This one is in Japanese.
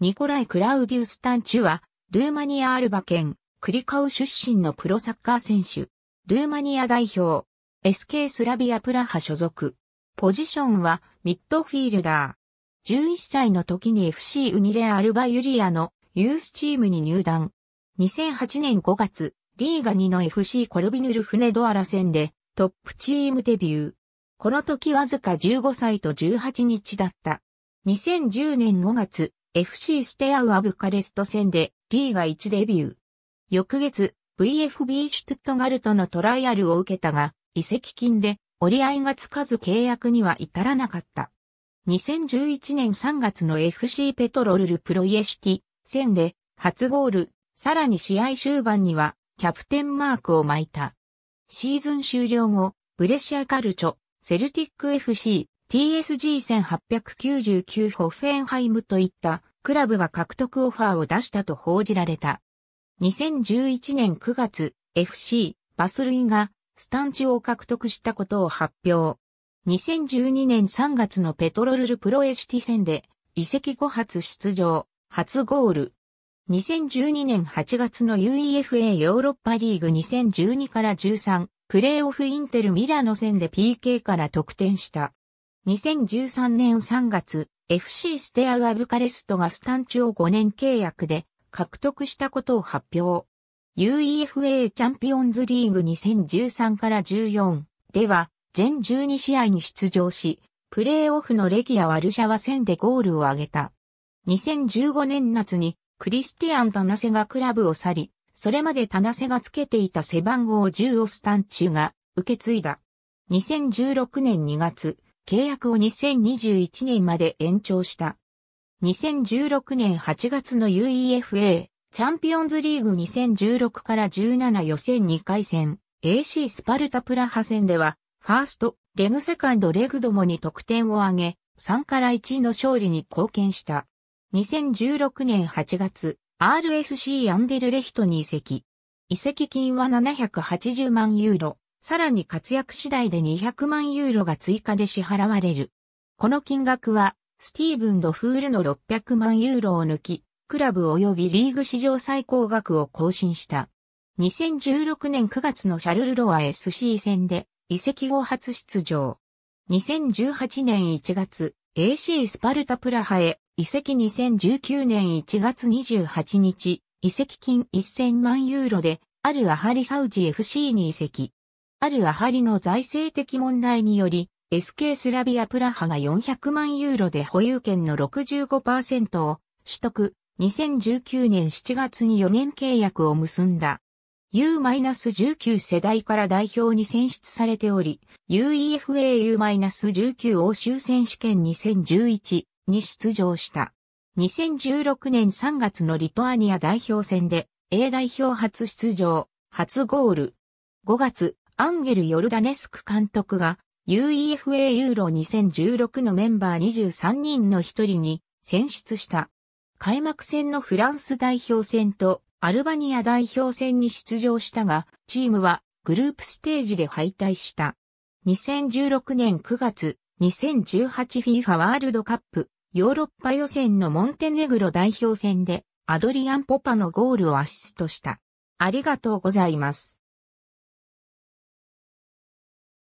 ニコライ・クラウディウス・タンチュは、ルーマニアアルバ県、クリカウ出身のプロサッカー選手。ルーマニア代表、SK スラビアプラハ所属。ポジションは、ミッドフィールダー。11歳の時に FC ウニレアルバユリアのユースチームに入団。2008年5月、リーガ2の FC コルビヌルフネドアラ戦でトップチームデビュー。この時わずか15歳と18日だった。2010年5月、FC ステアウアブカレスト戦でリーガ1デビュー。翌月、VFB シュトゥットガルトのトライアルを受けたが、移籍金で折り合いがつかず契約には至らなかった。2011年3月の FC ペトロルルプロイエシティ戦で初ゴール、さらに試合終盤にはキャプテンマークを巻いた。シーズン終了後、ブレシアカルチョ、セルティック FC、TSG1899 ホフェンハイムといったクラブが獲得オファーを出したと報じられた。2011年9月、FC バスルイがスタンチを獲得したことを発表。2012年3月のペトロルルプロエシティ戦で移籍後初出場、初ゴール。2012年8月の UEFA ヨーロッパリーグ2012から13プレイオフインテルミラノ戦で PK から得点した。2013年3月、FC ステアアブカレストがスタンチを5年契約で獲得したことを発表。UEFA チャンピオンズリーグ2013から14では全12試合に出場し、プレーオフのレギア・ワルシャワ戦でゴールを挙げた。2015年夏にクリスティアン・タナセがクラブを去り、それまでタナセがつけていた背番号10をスタンチュが受け継いだ。2016年2月、契約を2021年まで延長した。2016年8月の UEFA チャンピオンズリーグ2016から17予選2回戦 AC スパルタプラハ戦ではファースト、レグセカンドレグどもに得点を挙げ3から1の勝利に貢献した。2016年8月 RSC アンデルレヒトに移籍。移籍金は780万ユーロ。さらに活躍次第で200万ユーロが追加で支払われる。この金額は、スティーブン・ドフールの600万ユーロを抜き、クラブ及びリーグ史上最高額を更新した。2016年9月のシャルル・ロア SC 戦で、移籍後初出場。2018年1月、AC スパルタプラハへ、移籍2019年1月28日、移籍金1000万ユーロで、あるアハリサウジ FC に移籍。あるアハリの財政的問題により、SK スラビアプラハが400万ユーロで保有権の65%を取得、2019年7月に4年契約を結んだ。U-19 世代から代表に選出されており、UEFAU-19 欧州選手権2011に出場した。2016年3月のリトアニア代表戦で A 代表初出場、初ゴール。5月、アンゲル・ヨルダネスク監督が UEFA ユーロ2016のメンバー23人の一人に選出した。開幕戦のフランス代表戦とアルバニア代表戦に出場したが、チームはグループステージで敗退した。2016年9月、2018FIFA ワールドカップヨーロッパ予選のモンテネグロ代表戦でアドリアン・ポパのゴールをアシストした。ありがとうございます。